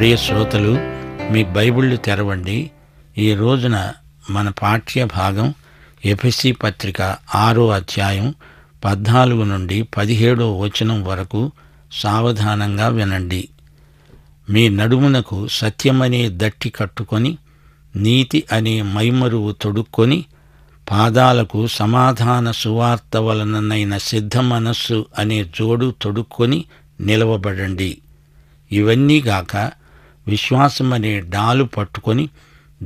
ప్రియ శ్రోతలు మీ బైబిళ్ళు తెరవండి ఈ రోజున మన పాఠ్య భాగం ఎఫ్ఎస్సి పత్రిక ఆరో అధ్యాయం పద్నాలుగు నుండి పదిహేడో వచనం వరకు సావధానంగా వినండి మీ నడుమునకు సత్యమనే దట్టి కట్టుకొని నీతి అనే మైమరువు తొడుక్కొని పాదాలకు సమాధాన సువార్త వలననైన సిద్ధ మనస్సు అనే జోడు తొడుక్కొని నిలవబడండి ఇవన్నీ గాక విశ్వాసం అనే డాలు పట్టుకొని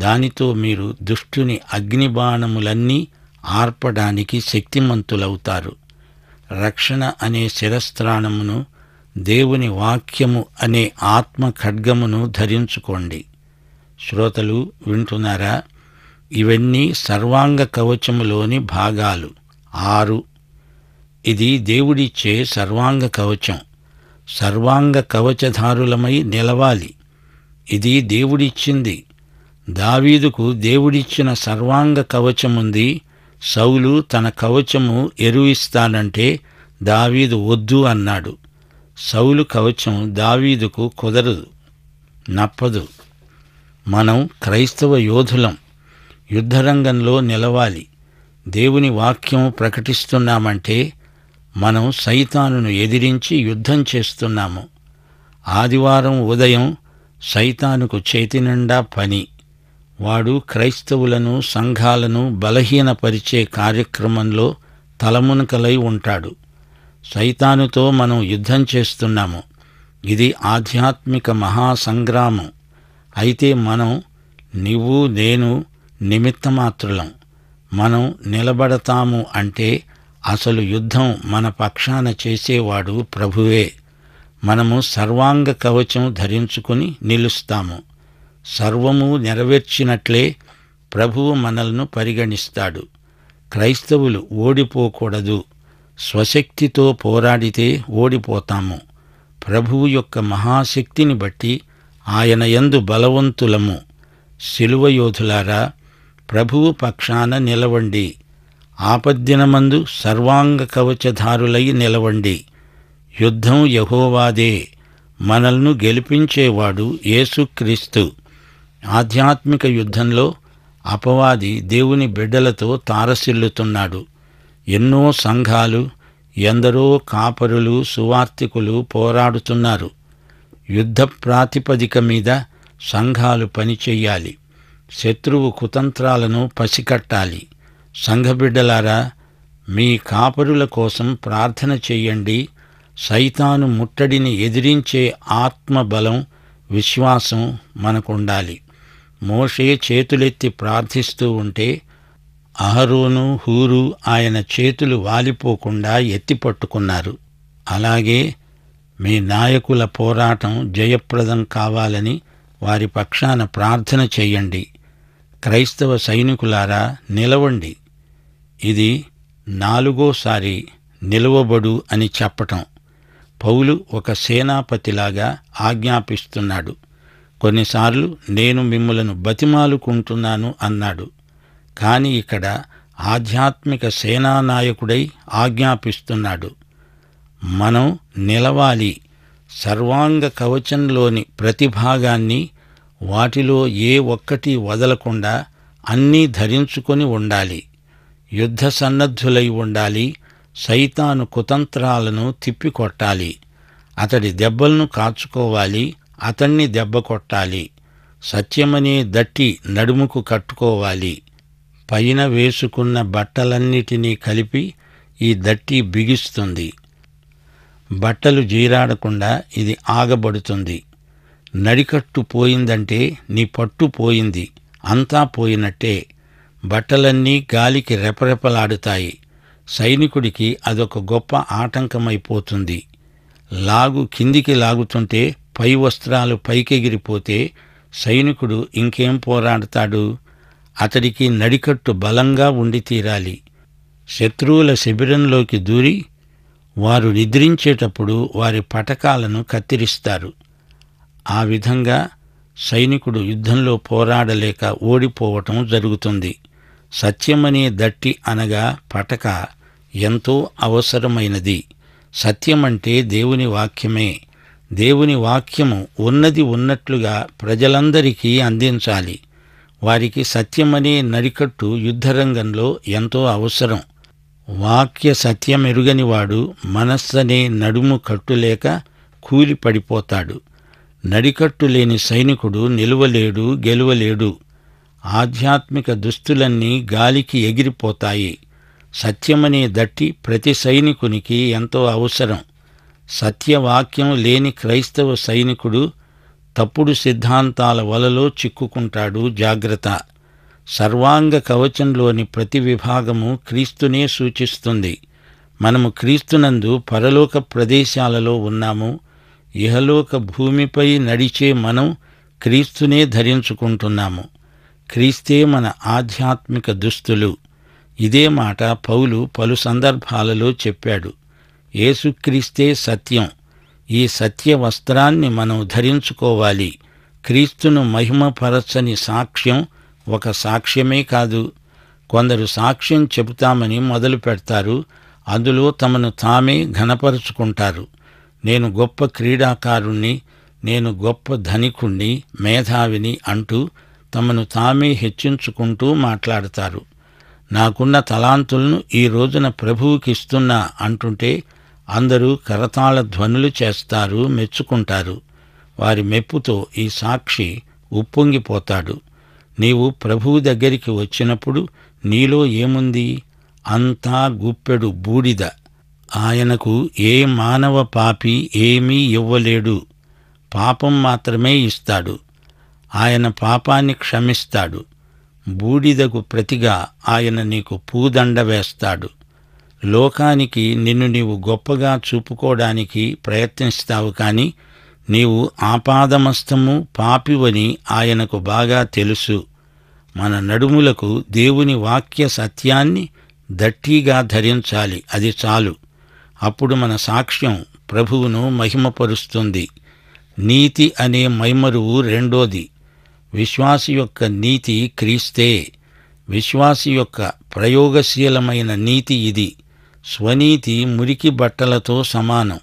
దానితో మీరు దుష్టుని అగ్నిబాణములన్నీ ఆర్పడానికి శక్తిమంతులవుతారు రక్షణ అనే శిరస్త్రాణమును దేవుని వాక్యము అనే ఆత్మ ఖడ్గమును ధరించుకోండి శ్రోతలు వింటున్నారా ఇవన్నీ సర్వాంగ కవచములోని భాగాలు ఆరు ఇది దేవుడిచ్చే సర్వాంగ కవచం సర్వాంగ కవచధారులమై నిలవాలి ఇది దేవుడిచ్చింది దావీదుకు దేవుడిచ్చిన సర్వాంగ కవచముంది సౌలు తన కవచము ఎరువిస్తానంటే దావీదు వద్దు అన్నాడు సౌలు కవచం దావీదుకు కుదరదు నప్పదు మనం క్రైస్తవ యోధులం యుద్ధరంగంలో నిలవాలి దేవుని వాక్యం ప్రకటిస్తున్నామంటే మనం సైతానును ఎదిరించి యుద్ధం చేస్తున్నాము ఆదివారం ఉదయం సైతానుకు చేతినిండా పని వాడు క్రైస్తవులను సంఘాలను బలహీనపరిచే కార్యక్రమంలో తలమునకలై ఉంటాడు సైతానుతో మనం యుద్ధం చేస్తున్నాము ఇది ఆధ్యాత్మిక మహాసంగ్రామం అయితే మనం నువ్వు నేను నిమిత్తమాత్రులం మనం నిలబడతాము అంటే అసలు యుద్ధం మన పక్షాన చేసేవాడు ప్రభువే మనము సర్వాంగ కవచం ధరించుకుని నిలుస్తాము సర్వము నెరవేర్చినట్లే ప్రభువు మనలను పరిగణిస్తాడు క్రైస్తవులు ఓడిపోకూడదు స్వశక్తితో పోరాడితే ఓడిపోతాము ప్రభువు యొక్క మహాశక్తిని బట్టి ఆయన యందు బలవంతులము యోధులారా ప్రభువు పక్షాన నిలవండి ఆపద్దినమందు సర్వాంగ కవచధారులై నిలవండి యుద్ధం యహోవాదే మనల్ను గెలిపించేవాడు యేసుక్రీస్తు ఆధ్యాత్మిక యుద్ధంలో అపవాది దేవుని బిడ్డలతో తారసిల్లుతున్నాడు ఎన్నో సంఘాలు ఎందరో కాపరులు సువార్తికులు పోరాడుతున్నారు యుద్ధ ప్రాతిపదిక మీద సంఘాలు పనిచేయాలి శత్రువు కుతంత్రాలను పసికట్టాలి సంఘబిడ్డలారా మీ కాపరుల కోసం ప్రార్థన చేయండి సైతాను ముట్టడిని ఎదిరించే ఆత్మబలం విశ్వాసం మనకుండాలి మోషే చేతులెత్తి ప్రార్థిస్తూ ఉంటే అహరోను హూరు ఆయన చేతులు వాలిపోకుండా ఎత్తిపట్టుకున్నారు అలాగే మీ నాయకుల పోరాటం జయప్రదం కావాలని వారి పక్షాన ప్రార్థన చేయండి క్రైస్తవ సైనికులారా నిలవండి ఇది నాలుగోసారి నిలవబడు అని చెప్పటం పౌలు ఒక సేనాపతిలాగా ఆజ్ఞాపిస్తున్నాడు కొన్నిసార్లు నేను మిమ్మలను బతిమాలుకుంటున్నాను అన్నాడు కానీ ఇక్కడ ఆధ్యాత్మిక సేనానాయకుడై ఆజ్ఞాపిస్తున్నాడు మనం నిలవాలి సర్వాంగ కవచంలోని ప్రతి భాగాన్ని వాటిలో ఏ ఒక్కటి వదలకుండా అన్నీ ధరించుకొని ఉండాలి యుద్ధ సన్నద్ధులై ఉండాలి సైతాను కుతంత్రాలను తిప్పికొట్టాలి అతడి దెబ్బలను కాచుకోవాలి అతన్ని దెబ్బ కొట్టాలి సత్యమనే దట్టి నడుముకు కట్టుకోవాలి పైన వేసుకున్న బట్టలన్నిటినీ కలిపి ఈ దట్టి బిగిస్తుంది బట్టలు జీరాడకుండా ఇది ఆగబడుతుంది నడికట్టు పోయిందంటే నీ పట్టు పోయింది అంతా పోయినట్టే బట్టలన్నీ గాలికి రెపరెపలాడుతాయి సైనికుడికి అదొక గొప్ప ఆటంకమైపోతుంది లాగు కిందికి లాగుతుంటే పై వస్త్రాలు పైకెగిరిపోతే సైనికుడు ఇంకేం పోరాడతాడు అతడికి నడికట్టు బలంగా ఉండి తీరాలి శత్రువుల శిబిరంలోకి దూరి వారు నిద్రించేటప్పుడు వారి పటకాలను కత్తిరిస్తారు ఆ విధంగా సైనికుడు యుద్ధంలో పోరాడలేక ఓడిపోవటం జరుగుతుంది సత్యమనే దట్టి అనగా పటక ఎంతో అవసరమైనది సత్యమంటే దేవుని వాక్యమే దేవుని వాక్యము ఉన్నది ఉన్నట్లుగా ప్రజలందరికీ అందించాలి వారికి సత్యమనే నడికట్టు యుద్ధరంగంలో ఎంతో అవసరం వాక్య సత్యమెరుగనివాడు మనస్సనే నడుము కట్టులేక కూలి పడిపోతాడు నడికట్టు లేని సైనికుడు నిలువలేడు గెలువలేడు ఆధ్యాత్మిక దుస్తులన్నీ గాలికి ఎగిరిపోతాయి సత్యమనే దట్టి ప్రతి సైనికునికి ఎంతో అవసరం సత్యవాక్యం లేని క్రైస్తవ సైనికుడు తప్పుడు సిద్ధాంతాల వలలో చిక్కుకుంటాడు జాగ్రత్త సర్వాంగ కవచంలోని ప్రతి విభాగము క్రీస్తునే సూచిస్తుంది మనము క్రీస్తునందు పరలోక ప్రదేశాలలో ఉన్నాము ఇహలోక భూమిపై నడిచే మనం క్రీస్తునే ధరించుకుంటున్నాము క్రీస్తే మన ఆధ్యాత్మిక దుస్తులు ఇదే మాట పౌలు పలు సందర్భాలలో చెప్పాడు ఏసుక్రీస్తే సత్యం ఈ సత్య వస్త్రాన్ని మనం ధరించుకోవాలి క్రీస్తును మహిమపరచని సాక్ష్యం ఒక సాక్ష్యమే కాదు కొందరు సాక్ష్యం చెబుతామని మొదలు పెడతారు అందులో తమను తామే ఘనపరుచుకుంటారు నేను గొప్ప క్రీడాకారుణ్ణి నేను గొప్ప ధనికుణ్ణి మేధావిని అంటూ తమను తామే హెచ్చించుకుంటూ మాట్లాడతారు నాకున్న తలాంతులను ఈ రోజున ప్రభువుకిస్తున్నా అంటుంటే అందరూ కరతాళ ధ్వనులు చేస్తారు మెచ్చుకుంటారు వారి మెప్పుతో ఈ సాక్షి ఉప్పొంగిపోతాడు నీవు ప్రభువు దగ్గరికి వచ్చినప్పుడు నీలో ఏముంది అంతా గుప్పెడు బూడిద ఆయనకు ఏ మానవ పాపి ఏమీ ఇవ్వలేడు పాపం మాత్రమే ఇస్తాడు ఆయన పాపాన్ని క్షమిస్తాడు బూడిదకు ప్రతిగా ఆయన నీకు పూదండ వేస్తాడు లోకానికి నిన్ను నీవు గొప్పగా చూపుకోవడానికి ప్రయత్నిస్తావు కానీ నీవు ఆపాదమస్తము పాపివని ఆయనకు బాగా తెలుసు మన నడుములకు దేవుని వాక్య సత్యాన్ని దట్టిగా ధరించాలి అది చాలు అప్పుడు మన సాక్ష్యం ప్రభువును మహిమపరుస్తుంది నీతి అనే మైమరువు రెండోది విశ్వాసి యొక్క నీతి క్రీస్తే విశ్వాసి యొక్క ప్రయోగశీలమైన నీతి ఇది స్వనీతి మురికి బట్టలతో సమానం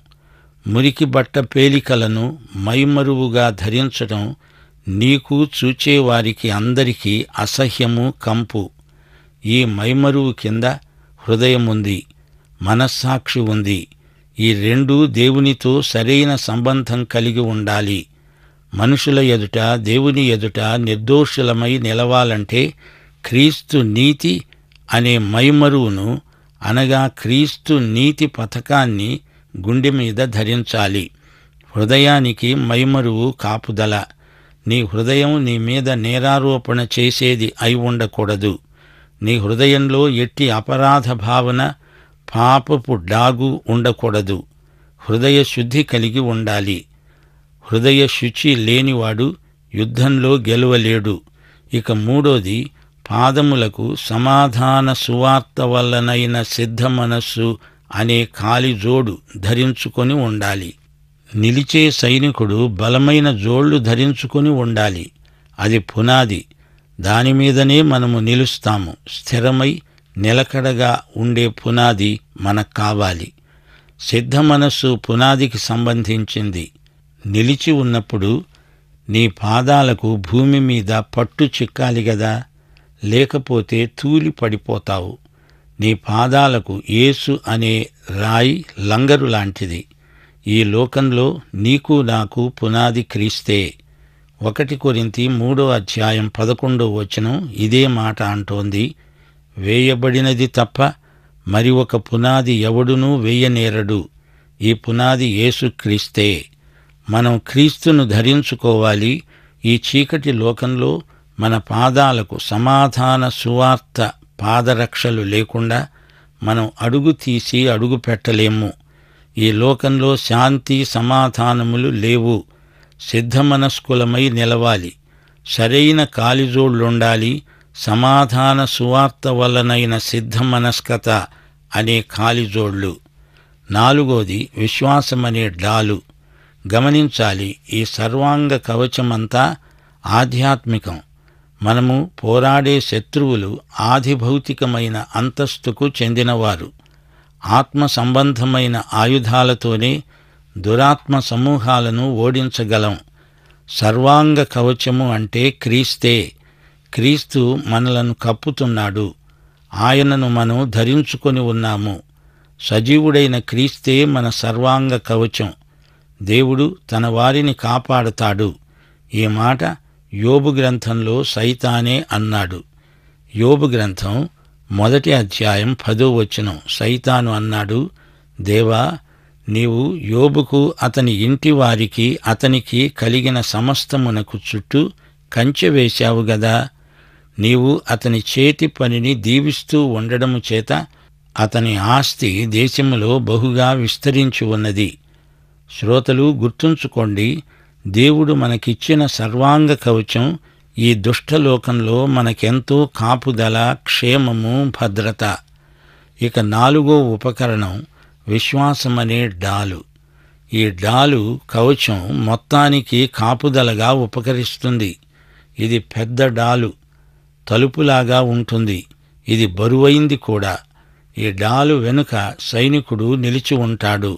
మురికి బట్ట పేలికలను మైమరువుగా ధరించడం నీకు చూచేవారికి అందరికీ అసహ్యము కంపు ఈ మైమరువు కింద హృదయముంది మనస్సాక్షి ఉంది ఈ రెండూ దేవునితో సరైన సంబంధం కలిగి ఉండాలి మనుషుల ఎదుట దేవుని ఎదుట నిర్దోషులమై నిలవాలంటే క్రీస్తు నీతి అనే మైమరువును అనగా క్రీస్తు నీతి పథకాన్ని గుండె మీద ధరించాలి హృదయానికి మైమరువు కాపుదల నీ హృదయం నీ మీద నేరారోపణ చేసేది అయి ఉండకూడదు నీ హృదయంలో ఎట్టి అపరాధ భావన పాపపు డాగు ఉండకూడదు హృదయ శుద్ధి కలిగి ఉండాలి హృదయ శుచి లేనివాడు యుద్ధంలో గెలవలేడు ఇక మూడోది పాదములకు సమాధాన సువార్త వల్లనైన సిద్ధ మనస్సు అనే కాలి జోడు ధరించుకొని ఉండాలి నిలిచే సైనికుడు బలమైన జోళ్లు ధరించుకొని ఉండాలి అది పునాది దానిమీదనే మనము నిలుస్తాము స్థిరమై నిలకడగా ఉండే పునాది మనకు కావాలి సిద్ధ మనస్సు పునాదికి సంబంధించింది నిలిచి ఉన్నప్పుడు నీ పాదాలకు భూమి మీద పట్టు చిక్కాలి గదా లేకపోతే తూలి పడిపోతావు నీ పాదాలకు ఏసు అనే రాయి లంగరు లాంటిది ఈ లోకంలో నీకు నాకు పునాది క్రీస్తే ఒకటి కొరింతి మూడో అధ్యాయం పదకొండో వచనం ఇదే మాట అంటోంది వేయబడినది తప్ప మరి ఒక పునాది ఎవడునూ వేయనేరడు ఈ పునాది క్రీస్తే మనం క్రీస్తును ధరించుకోవాలి ఈ చీకటి లోకంలో మన పాదాలకు సమాధాన సువార్త పాదరక్షలు లేకుండా మనం అడుగు తీసి అడుగు పెట్టలేము ఈ లోకంలో శాంతి సమాధానములు లేవు సిద్ధమనస్కులమై నిలవాలి సరైన కాలిజోళ్లుండాలి సమాధాన సువార్త వలనైన సిద్ధమనస్కత అనే కాలిజోళ్లు నాలుగోది విశ్వాసమనే డాలు గమనించాలి ఈ సర్వాంగ కవచమంతా ఆధ్యాత్మికం మనము పోరాడే శత్రువులు ఆధిభౌతికమైన అంతస్తుకు చెందినవారు ఆత్మ సంబంధమైన ఆయుధాలతోనే దురాత్మ సమూహాలను ఓడించగలం సర్వాంగ కవచము అంటే క్రీస్తే క్రీస్తు మనలను కప్పుతున్నాడు ఆయనను మనం ధరించుకొని ఉన్నాము సజీవుడైన క్రీస్తే మన సర్వాంగ కవచం దేవుడు తన వారిని కాపాడుతాడు ఈ మాట యోబు గ్రంథంలో సైతానే అన్నాడు యోబు గ్రంథం మొదటి అధ్యాయం పదో వచనం సైతాను అన్నాడు దేవా నీవు యోబుకు అతని ఇంటి వారికి అతనికి కలిగిన సమస్తమునకు చుట్టూ కంచె వేశావు గదా నీవు అతని చేతి పనిని దీవిస్తూ ఉండడము చేత అతని ఆస్తి దేశములో బహుగా విస్తరించి ఉన్నది శ్రోతలు గుర్తుంచుకోండి దేవుడు మనకిచ్చిన సర్వాంగ కవచం ఈ దుష్టలోకంలో మనకెంతో కాపుదల క్షేమము భద్రత ఇక నాలుగో ఉపకరణం విశ్వాసమనే డాలు ఈ డాలు కవచం మొత్తానికి కాపుదలగా ఉపకరిస్తుంది ఇది పెద్ద డాలు తలుపులాగా ఉంటుంది ఇది బరువైంది కూడా ఈ డాలు వెనుక సైనికుడు నిలిచి ఉంటాడు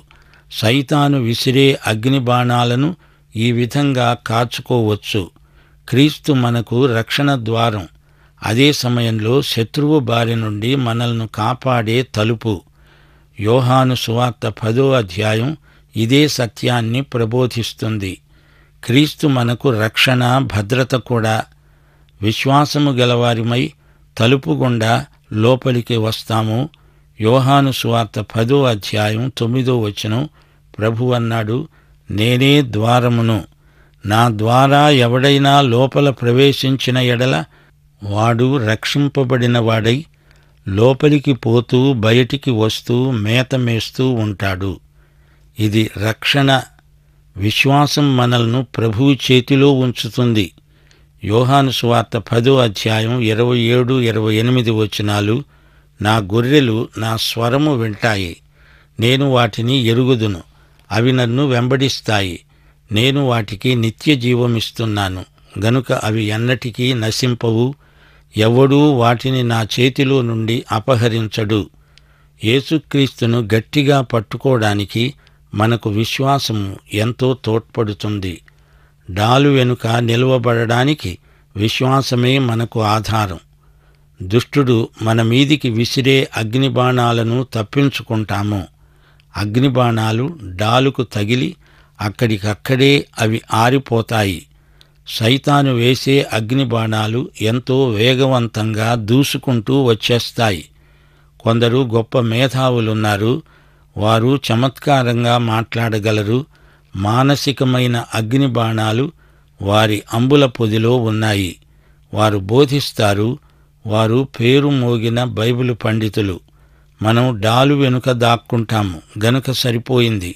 సైతాను విసిరే అగ్ని బాణాలను ఈ విధంగా కాచుకోవచ్చు క్రీస్తు మనకు రక్షణ ద్వారం అదే సమయంలో శత్రువు బారి నుండి మనల్ని కాపాడే తలుపు యోహాను సువార్త పదో అధ్యాయం ఇదే సత్యాన్ని ప్రబోధిస్తుంది క్రీస్తు మనకు రక్షణ భద్రత కూడా విశ్వాసము గలవారిమై తలుపు గుండా లోపలికి వస్తాము యోహాను సువార్త పదో అధ్యాయం తొమ్మిదో వచనం ప్రభు అన్నాడు నేనే ద్వారమును నా ద్వారా ఎవడైనా లోపల ప్రవేశించిన ఎడల వాడు రక్షింపబడినవాడై లోపలికి పోతూ బయటికి వస్తూ మేత మేస్తూ ఉంటాడు ఇది రక్షణ విశ్వాసం మనల్ను ప్రభువు చేతిలో ఉంచుతుంది యోహానుస్వార్త పదో అధ్యాయం ఇరవై ఏడు ఇరవై ఎనిమిది వచనాలు నా గొర్రెలు నా స్వరము వింటాయి నేను వాటిని ఎరుగుదును అవి నన్ను వెంబడిస్తాయి నేను వాటికి నిత్య జీవమిస్తున్నాను గనుక అవి ఎన్నటికీ నశింపవు ఎవడూ వాటిని నా చేతిలో నుండి అపహరించడు యేసుక్రీస్తును గట్టిగా పట్టుకోవడానికి మనకు విశ్వాసము ఎంతో తోడ్పడుతుంది డాలు వెనుక నిలవబడడానికి విశ్వాసమే మనకు ఆధారం దుష్టుడు మన మీదికి విసిరే అగ్నిబాణాలను తప్పించుకుంటాము అగ్నిబాణాలు డాలుకు తగిలి అక్కడికక్కడే అవి ఆరిపోతాయి సైతాను వేసే అగ్నిబాణాలు ఎంతో వేగవంతంగా దూసుకుంటూ వచ్చేస్తాయి కొందరు గొప్ప మేధావులున్నారు వారు చమత్కారంగా మాట్లాడగలరు మానసికమైన అగ్నిబాణాలు వారి అంబుల పొదిలో ఉన్నాయి వారు బోధిస్తారు వారు పేరు మోగిన బైబిలు పండితులు మనం డాలు వెనుక దాక్కుంటాము గనుక సరిపోయింది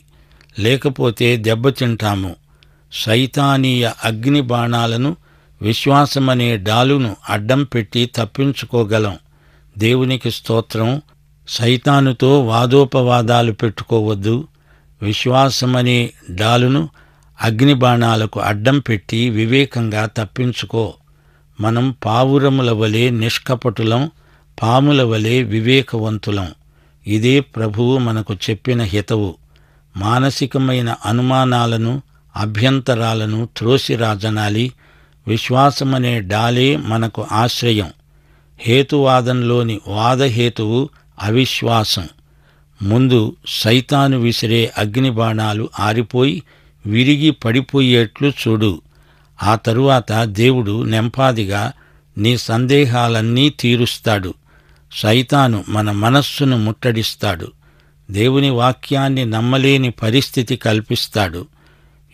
లేకపోతే దెబ్బతింటాము సైతానీయ అగ్ని బాణాలను విశ్వాసమనే డాలును అడ్డం పెట్టి తప్పించుకోగలం దేవునికి స్తోత్రం సైతానుతో వాదోపవాదాలు పెట్టుకోవద్దు విశ్వాసమనే డాలును అగ్ని బాణాలకు అడ్డం పెట్టి వివేకంగా తప్పించుకో మనం పావురముల వలె నిష్కపటులం పాముల వలె వివేకవంతులం ఇదే ప్రభువు మనకు చెప్పిన హితవు మానసికమైన అనుమానాలను అభ్యంతరాలను త్రోసిరాజనాలి విశ్వాసమనే డాలే మనకు ఆశ్రయం హేతువాదంలోని వాదహేతువు అవిశ్వాసం ముందు సైతాను విసిరే అగ్నిబాణాలు ఆరిపోయి విరిగి పడిపోయేట్లు చూడు ఆ తరువాత దేవుడు నెంపాదిగా నీ సందేహాలన్నీ తీరుస్తాడు సైతాను మన మనస్సును ముట్టడిస్తాడు దేవుని వాక్యాన్ని నమ్మలేని పరిస్థితి కల్పిస్తాడు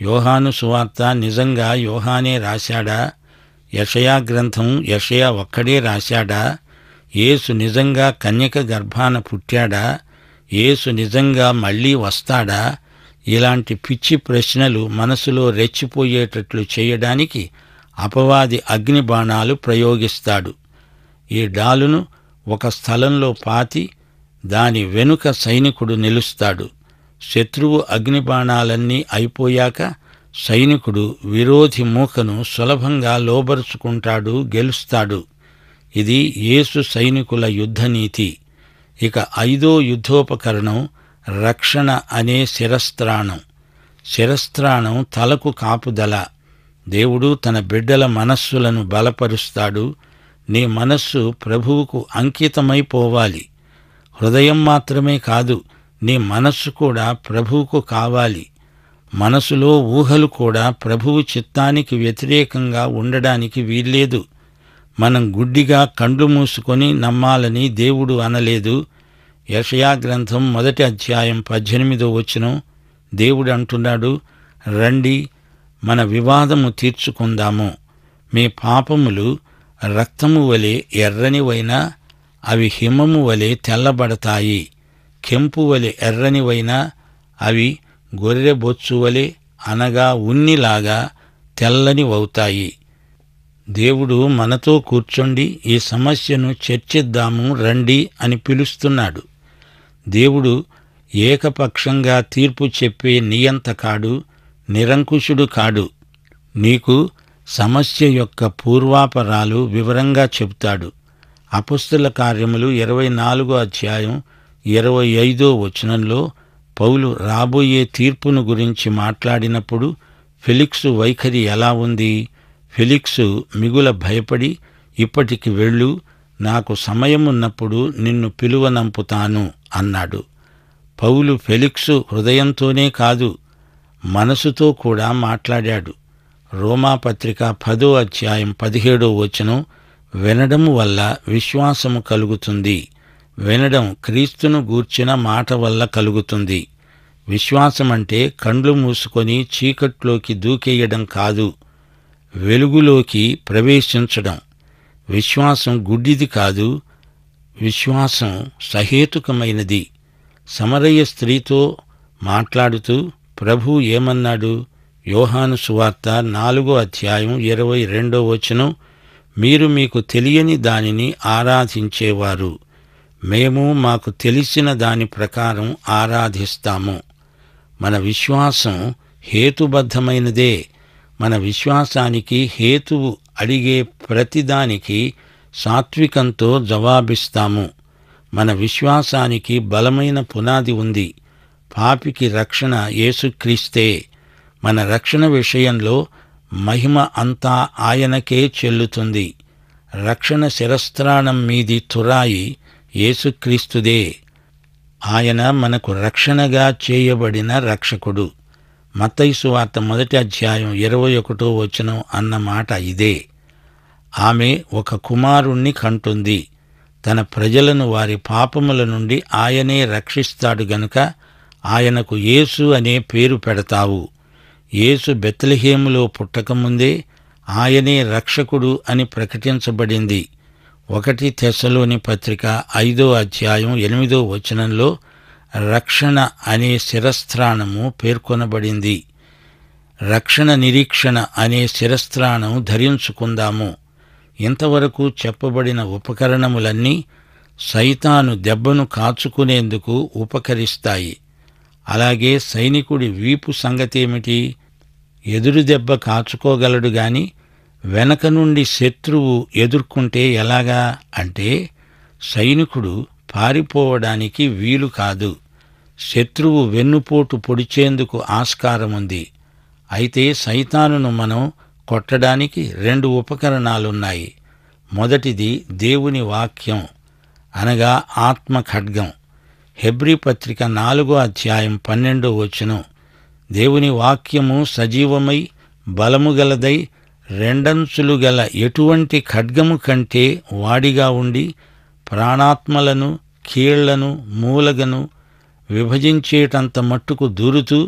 యోహాను సువార్త నిజంగా యోహానే రాశాడా యషయా గ్రంథం యషయా ఒక్కడే రాశాడా యేసు నిజంగా కన్యక గర్భాన పుట్టాడా యేసు నిజంగా మళ్ళీ వస్తాడా ఇలాంటి పిచ్చి ప్రశ్నలు మనసులో రెచ్చిపోయేటట్లు చేయడానికి అపవాది అగ్ని బాణాలు ప్రయోగిస్తాడు ఈ డాలును ఒక స్థలంలో పాతి దాని వెనుక సైనికుడు నిలుస్తాడు శత్రువు అగ్నిబాణాలన్నీ అయిపోయాక సైనికుడు విరోధి మూకను సులభంగా లోబరుచుకుంటాడు గెలుస్తాడు ఇది యేసు సైనికుల యుద్ధనీతి ఇక ఐదో యుద్ధోపకరణం రక్షణ అనే శిరస్త్రాణం శిరస్త్రాణం తలకు కాపుదల దేవుడు తన బిడ్డల మనస్సులను బలపరుస్తాడు నీ మనస్సు ప్రభువుకు అంకితమైపోవాలి హృదయం మాత్రమే కాదు నీ మనస్సు కూడా ప్రభువుకు కావాలి మనసులో ఊహలు కూడా ప్రభువు చిత్తానికి వ్యతిరేకంగా ఉండడానికి వీల్లేదు మనం గుడ్డిగా కండ్లు మూసుకొని నమ్మాలని దేవుడు అనలేదు యషయా గ్రంథం మొదటి అధ్యాయం పద్దెనిమిదో వచ్చిన దేవుడు అంటున్నాడు రండి మన వివాదము తీర్చుకుందాము మీ పాపములు రక్తము వలె ఎర్రనివైనా అవి హిమము వలె తెల్లబడతాయి కెంపు వలె ఎర్రనివైనా అవి గొర్రె బొచ్చు వలె అనగా ఉన్నిలాగా తెల్లనివవుతాయి దేవుడు మనతో కూర్చొండి ఈ సమస్యను చర్చిద్దాము రండి అని పిలుస్తున్నాడు దేవుడు ఏకపక్షంగా తీర్పు చెప్పే నియంత కాడు నిరంకుశుడు కాడు నీకు సమస్య యొక్క పూర్వాపరాలు వివరంగా చెబుతాడు అపుస్తుల కార్యములు ఇరవై నాలుగో అధ్యాయం ఇరవై ఐదో వచనంలో పౌలు రాబోయే తీర్పును గురించి మాట్లాడినప్పుడు ఫెలిక్సు వైఖరి ఎలా ఉంది ఫెలిక్సు మిగుల భయపడి ఇప్పటికి వెళ్ళు నాకు సమయమున్నప్పుడు నిన్ను పిలువనంపుతాను అన్నాడు పౌలు ఫెలిక్సు హృదయంతోనే కాదు మనసుతో కూడా మాట్లాడాడు రోమాపత్రిక పదో అధ్యాయం పదిహేడో వచనం వినడం వల్ల విశ్వాసము కలుగుతుంది వినడం క్రీస్తును గూర్చిన మాట వల్ల కలుగుతుంది విశ్వాసమంటే కండ్లు మూసుకొని చీకట్లోకి దూకేయడం కాదు వెలుగులోకి ప్రవేశించడం విశ్వాసం గుడ్డిది కాదు విశ్వాసం సహేతుకమైనది సమరయ్య స్త్రీతో మాట్లాడుతూ ప్రభు ఏమన్నాడు యోహాను సువార్త నాలుగో అధ్యాయం ఇరవై రెండో వచనం మీరు మీకు తెలియని దానిని ఆరాధించేవారు మేము మాకు తెలిసిన దాని ప్రకారం ఆరాధిస్తాము మన విశ్వాసం హేతుబద్ధమైనదే మన విశ్వాసానికి హేతువు అడిగే ప్రతిదానికి సాత్వికంతో జవాబిస్తాము మన విశ్వాసానికి బలమైన పునాది ఉంది పాపికి రక్షణ యేసుక్రీస్తే మన రక్షణ విషయంలో మహిమ అంతా ఆయనకే చెల్లుతుంది రక్షణ శిరస్త్రాణం మీది తురాయి యేసుక్రీస్తుదే ఆయన మనకు రక్షణగా చేయబడిన రక్షకుడు మతైసు వార్త మొదటి అధ్యాయం ఇరవై ఒకటో వచనం అన్నమాట ఇదే ఆమె ఒక కుమారుణ్ణి కంటుంది తన ప్రజలను వారి పాపముల నుండి ఆయనే రక్షిస్తాడు గనుక ఆయనకు యేసు అనే పేరు పెడతావు యేసు బెత్లహేములో పుట్టకముందే ఆయనే రక్షకుడు అని ప్రకటించబడింది ఒకటి తెశలోని పత్రిక ఐదో అధ్యాయం ఎనిమిదో వచనంలో రక్షణ అనే శిరస్త్రాణము పేర్కొనబడింది రక్షణ నిరీక్షణ అనే శిరస్త్రాణం ధరించుకుందాము ఇంతవరకు చెప్పబడిన ఉపకరణములన్నీ సైతాను దెబ్బను కాచుకునేందుకు ఉపకరిస్తాయి అలాగే సైనికుడి వీపు సంగతేమిటి ఎదురు దెబ్బ కాచుకోగలడు గాని వెనక నుండి శత్రువు ఎదుర్కొంటే ఎలాగా అంటే సైనికుడు పారిపోవడానికి వీలు కాదు శత్రువు వెన్నుపోటు పొడిచేందుకు ఆస్కారముంది అయితే సైతానును మనం కొట్టడానికి రెండు ఉపకరణాలున్నాయి మొదటిది దేవుని వాక్యం అనగా ఆత్మ ఖడ్గం హెబ్రి పత్రిక నాలుగో అధ్యాయం పన్నెండో వచనం దేవుని వాక్యము సజీవమై బలము గలదై రెండంచులు గల ఎటువంటి ఖడ్గము కంటే వాడిగా ఉండి ప్రాణాత్మలను కీళ్లను మూలగను విభజించేటంత మట్టుకు దూరుతూ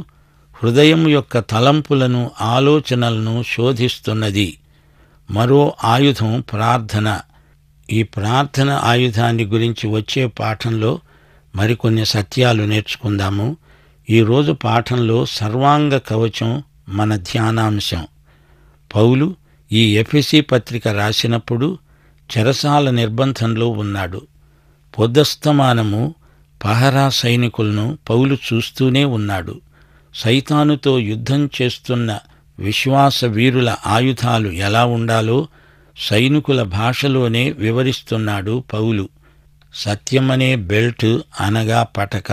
హృదయం యొక్క తలంపులను ఆలోచనలను శోధిస్తున్నది మరో ఆయుధం ప్రార్థన ఈ ప్రార్థన ఆయుధాన్ని గురించి వచ్చే పాఠంలో మరికొన్ని సత్యాలు నేర్చుకుందాము ఈరోజు పాఠంలో సర్వాంగ కవచం మన ధ్యానాంశం పౌలు ఈ ఎఫ్ఎసి పత్రిక రాసినప్పుడు చెరసాల నిర్బంధంలో ఉన్నాడు పొద్దస్తమానము పహరా సైనికులను పౌలు చూస్తూనే ఉన్నాడు సైతానుతో యుద్ధం చేస్తున్న విశ్వాస వీరుల ఆయుధాలు ఎలా ఉండాలో సైనికుల భాషలోనే వివరిస్తున్నాడు పౌలు సత్యమనే బెల్ట్ అనగా పటక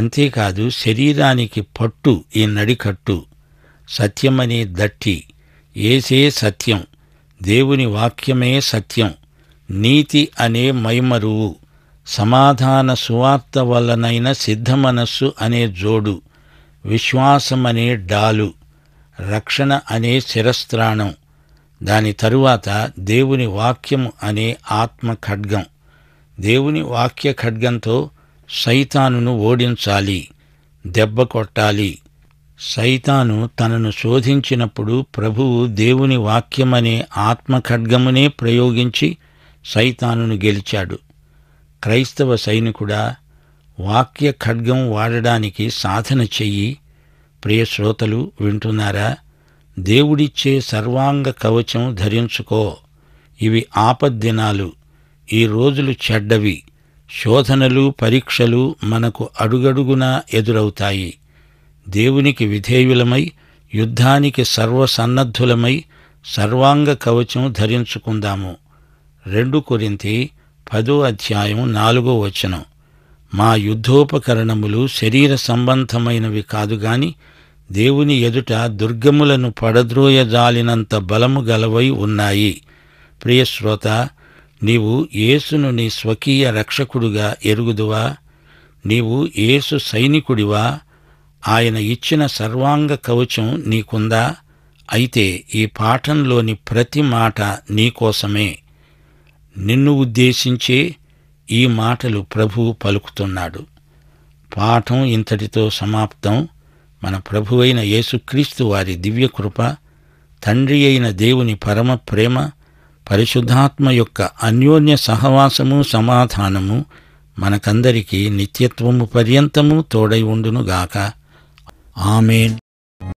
అంతేకాదు శరీరానికి పట్టు ఈ నడికట్టు సత్యమనే దట్టి ఏసే సత్యం దేవుని వాక్యమే సత్యం నీతి అనే మైమరువు సమాధాన సువార్త వలనైన సిద్ధమనస్సు అనే జోడు విశ్వాసమనే డాలు రక్షణ అనే శిరస్త్రాణం దాని తరువాత దేవుని వాక్యము అనే ఆత్మ ఖడ్గం దేవుని వాక్య ఖడ్గంతో సైతానును ఓడించాలి దెబ్బ కొట్టాలి సైతాను తనను శోధించినప్పుడు ప్రభువు దేవుని వాక్యమనే ఆత్మఖడ్గమునే ప్రయోగించి సైతానును గెలిచాడు క్రైస్తవ సైనికుడా వాక్య ఖడ్గం వాడడానికి సాధన చెయ్యి ప్రియశ్రోతలు వింటున్నారా దేవుడిచ్చే సర్వాంగ కవచం ధరించుకో ఇవి ఆపద్దినాలు ఈ రోజులు చెడ్డవి శోధనలు పరీక్షలు మనకు అడుగడుగునా ఎదురవుతాయి దేవునికి విధేయులమై యుద్ధానికి సర్వసన్నద్ధులమై సర్వాంగ కవచం ధరించుకుందాము రెండు కొరింతి పదో అధ్యాయం నాలుగో వచనం మా యుద్ధోపకరణములు శరీర సంబంధమైనవి కాదుగాని దేవుని ఎదుట దుర్గములను పడద్రోయజాలినంత బలము గలవై ఉన్నాయి ప్రియశ్రోత నీవు యేసును నీ స్వకీయ రక్షకుడుగా ఎరుగుదువా నీవు యేసు సైనికుడివా ఆయన ఇచ్చిన సర్వాంగ కవచం నీకుందా అయితే ఈ పాఠంలోని ప్రతి మాట నీకోసమే నిన్ను ఉద్దేశించే ఈ మాటలు ప్రభువు పలుకుతున్నాడు పాఠం ఇంతటితో సమాప్తం మన ప్రభువైన యేసుక్రీస్తు వారి దివ్యకృప తండ్రి అయిన దేవుని పరమ ప్రేమ పరిశుద్ధాత్మ యొక్క అన్యోన్య సహవాసము సమాధానము మనకందరికీ నిత్యత్వము పర్యంతము తోడై ఉండునుగాక ఆమెన్